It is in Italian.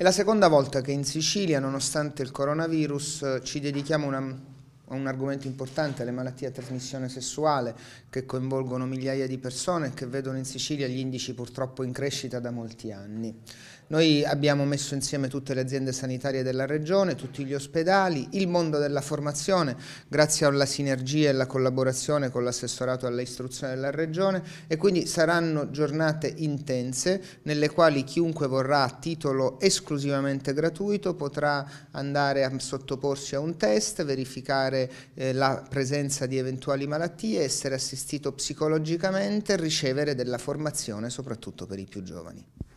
È la seconda volta che in Sicilia, nonostante il coronavirus, ci dedichiamo una un argomento importante, le malattie a trasmissione sessuale che coinvolgono migliaia di persone e che vedono in Sicilia gli indici purtroppo in crescita da molti anni. Noi abbiamo messo insieme tutte le aziende sanitarie della regione, tutti gli ospedali, il mondo della formazione, grazie alla sinergia e alla collaborazione con l'assessorato all'istruzione della regione e quindi saranno giornate intense nelle quali chiunque vorrà a titolo esclusivamente gratuito potrà andare a sottoporsi a un test, verificare evitare eh, la presenza di eventuali malattie, essere assistito psicologicamente ricevere della formazione soprattutto per i più giovani.